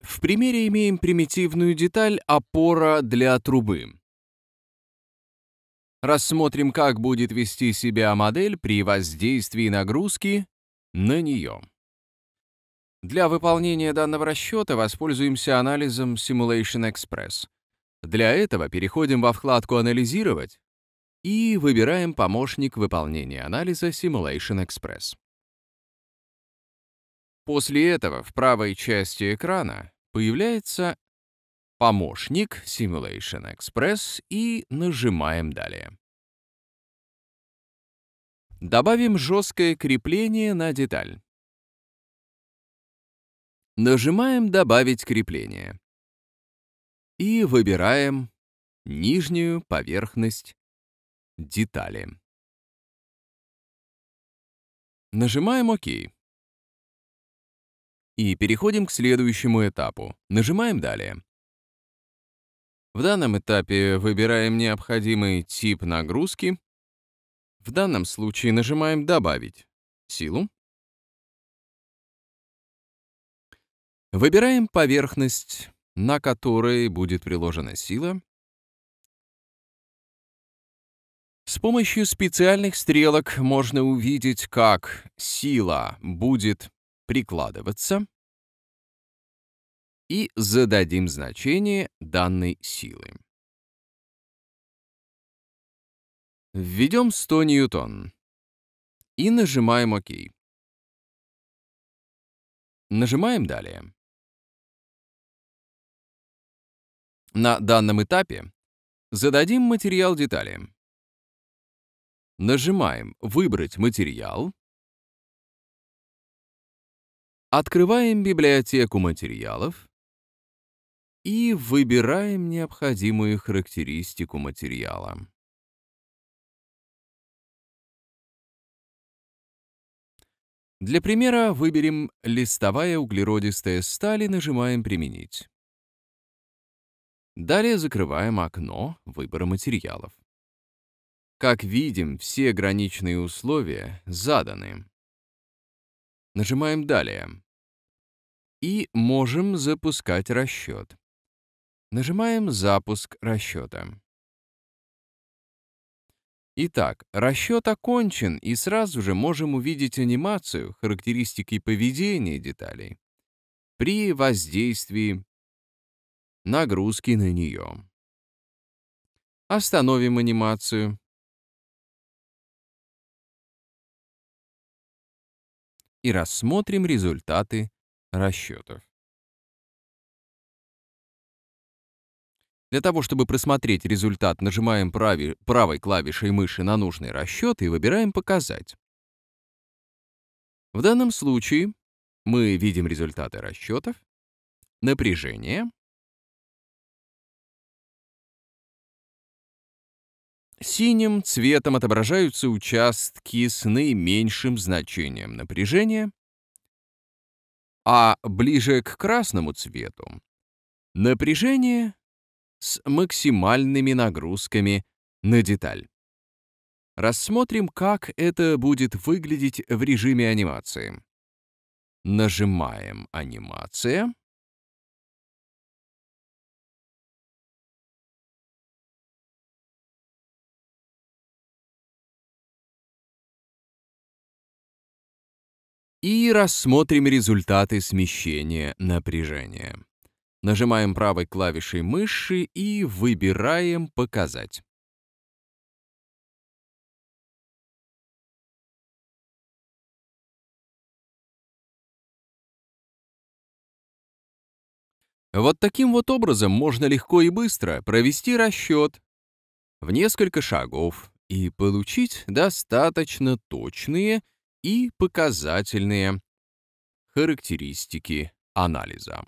В примере имеем примитивную деталь опора для трубы. Рассмотрим, как будет вести себя модель при воздействии нагрузки на нее. Для выполнения данного расчета воспользуемся анализом Simulation Express. Для этого переходим во вкладку «Анализировать» и выбираем помощник выполнения анализа Simulation Express. После этого в правой части экрана Появляется помощник Simulation Express и нажимаем «Далее». Добавим жесткое крепление на деталь. Нажимаем «Добавить крепление» и выбираем нижнюю поверхность детали. Нажимаем «Ок» и переходим к следующему этапу. Нажимаем «Далее». В данном этапе выбираем необходимый тип нагрузки. В данном случае нажимаем «Добавить» силу. Выбираем поверхность, на которой будет приложена сила. С помощью специальных стрелок можно увидеть, как сила будет прикладываться и зададим значение данной силы. Введем 100 ньютон и нажимаем ОК. Нажимаем «Далее». На данном этапе зададим материал детали. Нажимаем «Выбрать материал». Открываем библиотеку материалов и выбираем необходимую характеристику материала. Для примера выберем «Листовая углеродистая сталь» и нажимаем «Применить». Далее закрываем окно выбора материалов. Как видим, все граничные условия заданы. Нажимаем «Далее» и можем запускать расчет. Нажимаем «Запуск расчета». Итак, расчет окончен, и сразу же можем увидеть анимацию, характеристики поведения деталей при воздействии нагрузки на нее. Остановим анимацию. И рассмотрим результаты расчетов. Для того, чтобы просмотреть результат, нажимаем праве, правой клавишей мыши на нужный расчет и выбираем «Показать». В данном случае мы видим результаты расчетов, напряжение, Синим цветом отображаются участки с наименьшим значением напряжения, а ближе к красному цвету напряжение с максимальными нагрузками на деталь. Рассмотрим, как это будет выглядеть в режиме анимации. Нажимаем «Анимация». И рассмотрим результаты смещения напряжения. Нажимаем правой клавишей мыши и выбираем «Показать». Вот таким вот образом можно легко и быстро провести расчет в несколько шагов и получить достаточно точные и показательные характеристики анализа.